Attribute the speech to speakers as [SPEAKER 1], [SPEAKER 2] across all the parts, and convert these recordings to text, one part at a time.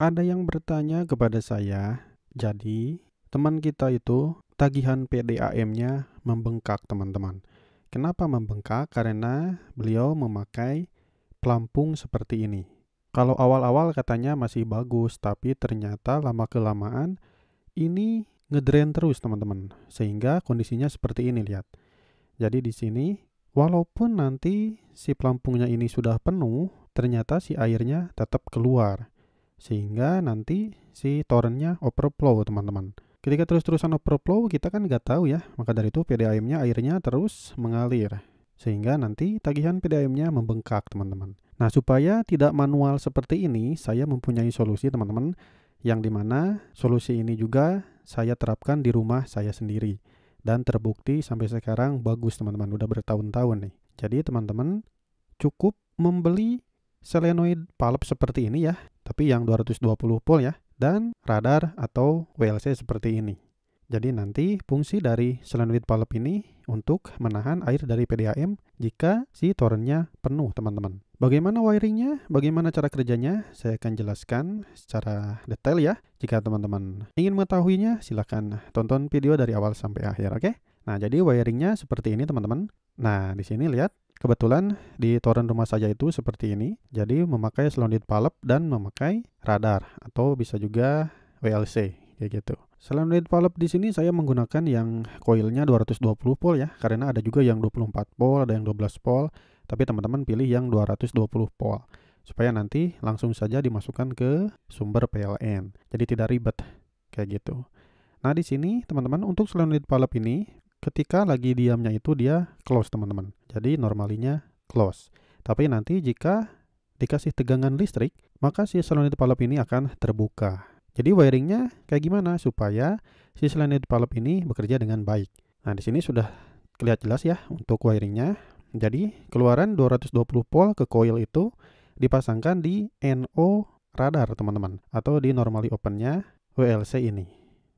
[SPEAKER 1] Ada yang bertanya kepada saya, jadi teman kita itu tagihan PDAM-nya membengkak teman-teman. Kenapa membengkak? Karena beliau memakai pelampung seperti ini. Kalau awal-awal katanya masih bagus, tapi ternyata lama-kelamaan ini ngedrain terus teman-teman. Sehingga kondisinya seperti ini, lihat. Jadi di sini, walaupun nanti si pelampungnya ini sudah penuh, ternyata si airnya tetap keluar sehingga nanti si torrentnya overflow teman-teman ketika terus-terusan overflow kita kan nggak tahu ya maka dari itu PDAM-nya airnya terus mengalir sehingga nanti tagihan PDAM-nya membengkak teman-teman nah supaya tidak manual seperti ini saya mempunyai solusi teman-teman yang dimana solusi ini juga saya terapkan di rumah saya sendiri dan terbukti sampai sekarang bagus teman-teman udah bertahun-tahun nih jadi teman-teman cukup membeli selenoid palep seperti ini ya tapi yang 220 volt ya, dan radar atau WLC seperti ini. Jadi nanti fungsi dari solenoid valve ini untuk menahan air dari PDAM jika si torrentnya penuh teman-teman. Bagaimana wiringnya, bagaimana cara kerjanya, saya akan jelaskan secara detail ya. Jika teman-teman ingin mengetahuinya, silahkan tonton video dari awal sampai akhir, oke? Okay? Nah, jadi wiringnya seperti ini teman-teman. Nah, di sini lihat Kebetulan di toren rumah saja itu seperti ini, jadi memakai selondit palep dan memakai radar atau bisa juga WLC kayak gitu. Selondit palep di sini saya menggunakan yang koilnya 220 volt ya, karena ada juga yang 24 volt, ada yang 12 volt, tapi teman-teman pilih yang 220 volt supaya nanti langsung saja dimasukkan ke sumber PLN. Jadi tidak ribet kayak gitu. Nah, di sini teman-teman untuk selondit palep ini ketika lagi diamnya itu dia close teman-teman. Jadi normalinya close. Tapi nanti jika dikasih tegangan listrik, maka si solenoid valve ini akan terbuka. Jadi wiringnya kayak gimana supaya si solenoid valve ini bekerja dengan baik. Nah di sini sudah kelihatan jelas ya untuk wiringnya. Jadi keluaran 220 volt ke coil itu dipasangkan di NO radar teman-teman atau di normally opennya WLC ini.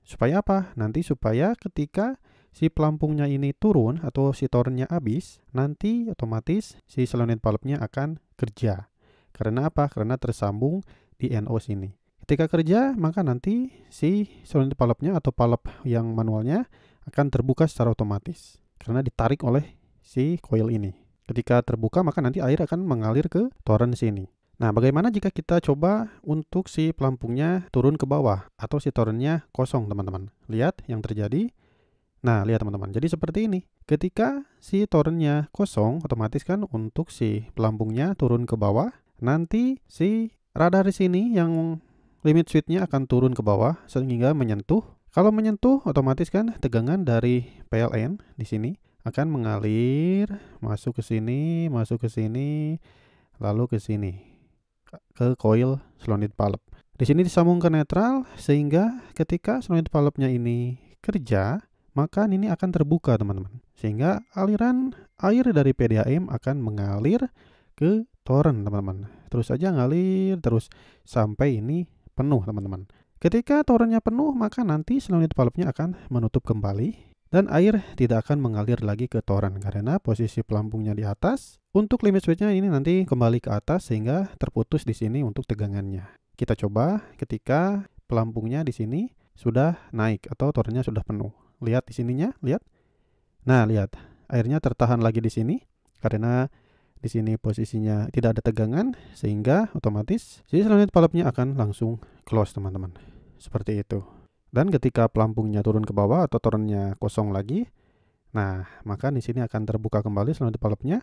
[SPEAKER 1] Supaya apa? Nanti supaya ketika si pelampungnya ini turun atau si tornya habis, nanti otomatis si solenoid valve-nya akan kerja. Karena apa? Karena tersambung di NO sini. Ketika kerja, maka nanti si solenoid valve-nya atau valve yang manualnya akan terbuka secara otomatis karena ditarik oleh si coil ini. Ketika terbuka, maka nanti air akan mengalir ke toren sini. Nah, bagaimana jika kita coba untuk si pelampungnya turun ke bawah atau si torrentnya kosong, teman-teman? Lihat yang terjadi Nah, lihat teman-teman. Jadi seperti ini. Ketika si torrentnya kosong, otomatis kan untuk si pelampungnya turun ke bawah. Nanti si radar di sini yang limit switchnya akan turun ke bawah sehingga menyentuh. Kalau menyentuh, otomatis kan tegangan dari PLN di sini akan mengalir masuk ke sini, masuk ke sini, lalu ke sini ke coil solenoid valve. Di sini disambung ke netral sehingga ketika solenoid valve-nya ini kerja, maka ini akan terbuka teman-teman. Sehingga aliran air dari PDAM akan mengalir ke torrent teman-teman. Terus saja ngalir terus sampai ini penuh teman-teman. Ketika torrentnya penuh maka nanti selonit valve-nya akan menutup kembali dan air tidak akan mengalir lagi ke toren karena posisi pelampungnya di atas. Untuk limit switch-nya ini nanti kembali ke atas sehingga terputus di sini untuk tegangannya. Kita coba ketika pelampungnya di sini sudah naik atau torennya sudah penuh. Lihat di sininya, lihat. Nah, lihat. Airnya tertahan lagi di sini karena di sini posisinya tidak ada tegangan sehingga otomatis si selanjutnya palapnya akan langsung close, teman-teman. Seperti itu. Dan ketika pelampungnya turun ke bawah atau turunnya kosong lagi, nah, maka di sini akan terbuka kembali selanjutnya palapnya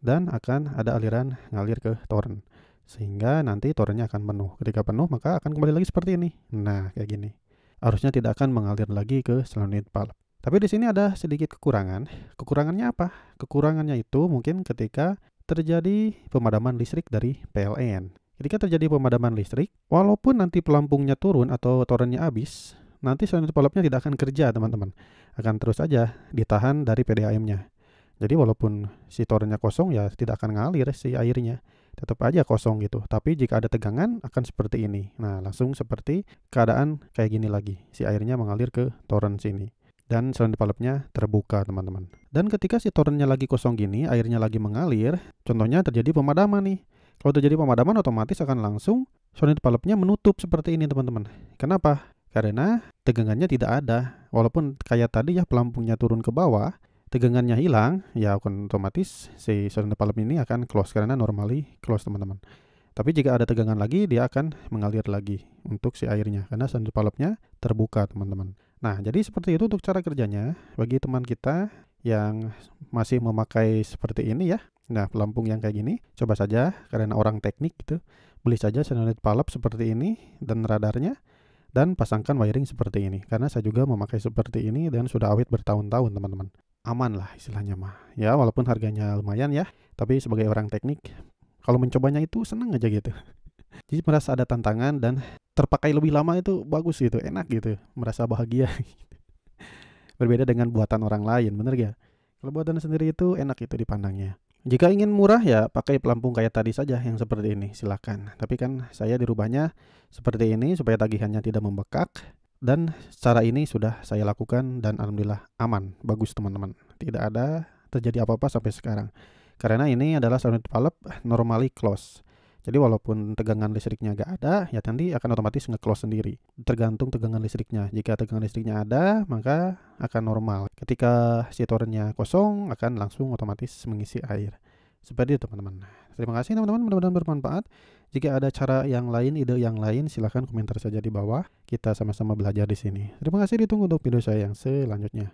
[SPEAKER 1] dan akan ada aliran ngalir ke toren sehingga nanti torennya akan penuh. Ketika penuh maka akan kembali lagi seperti ini. Nah, kayak gini arusnya tidak akan mengalir lagi ke selenoid valve. Tapi di sini ada sedikit kekurangan. Kekurangannya apa? Kekurangannya itu mungkin ketika terjadi pemadaman listrik dari PLN. Ketika terjadi pemadaman listrik, walaupun nanti pelampungnya turun atau torennya habis, nanti solenoid valve-nya tidak akan kerja, teman-teman. Akan terus saja ditahan dari PDAM-nya. Jadi walaupun si torennya kosong ya tidak akan ngalir si airnya tetap aja kosong gitu. Tapi jika ada tegangan akan seperti ini. Nah, langsung seperti keadaan kayak gini lagi. Si airnya mengalir ke toren sini. Dan selain palepnya terbuka, teman-teman. Dan ketika si torennya lagi kosong gini, airnya lagi mengalir, contohnya terjadi pemadaman nih. Kalau terjadi pemadaman otomatis akan langsung solenoid palepnya menutup seperti ini, teman-teman. Kenapa? Karena tegangannya tidak ada. Walaupun kayak tadi ya pelampungnya turun ke bawah, tegangannya hilang, ya akan otomatis si solenoid palem ini akan close karena normally close teman-teman. Tapi jika ada tegangan lagi, dia akan mengalir lagi untuk si airnya karena solenoid palemnya terbuka teman-teman. Nah, jadi seperti itu untuk cara kerjanya bagi teman kita yang masih memakai seperti ini ya. Nah, pelampung yang kayak gini, coba saja karena orang teknik gitu, beli saja solenoid palem seperti ini dan radarnya dan pasangkan wiring seperti ini karena saya juga memakai seperti ini dan sudah awet bertahun-tahun teman-teman aman lah istilahnya mah. Ya walaupun harganya lumayan ya, tapi sebagai orang teknik kalau mencobanya itu senang aja gitu. Jadi merasa ada tantangan dan terpakai lebih lama itu bagus gitu, enak gitu, merasa bahagia. Berbeda dengan buatan orang lain, bener ya Kalau buatan sendiri itu enak itu dipandangnya. Jika ingin murah ya pakai pelampung kayak tadi saja yang seperti ini silahkan. Tapi kan saya dirubahnya seperti ini supaya tagihannya tidak membekak dan cara ini sudah saya lakukan dan alhamdulillah aman, bagus teman-teman. Tidak ada terjadi apa-apa sampai sekarang. Karena ini adalah solenoid valve normally close. Jadi walaupun tegangan listriknya nggak ada, ya nanti akan otomatis nge-close sendiri. Tergantung tegangan listriknya. Jika tegangan listriknya ada, maka akan normal. Ketika si kosong, akan langsung otomatis mengisi air. Seperti itu teman-teman. Terima kasih teman-teman, mudah-mudahan bermanfaat. Jika ada cara yang lain, ide yang lain, silahkan komentar saja di bawah. Kita sama-sama belajar di sini. Terima kasih ditunggu untuk video saya yang selanjutnya.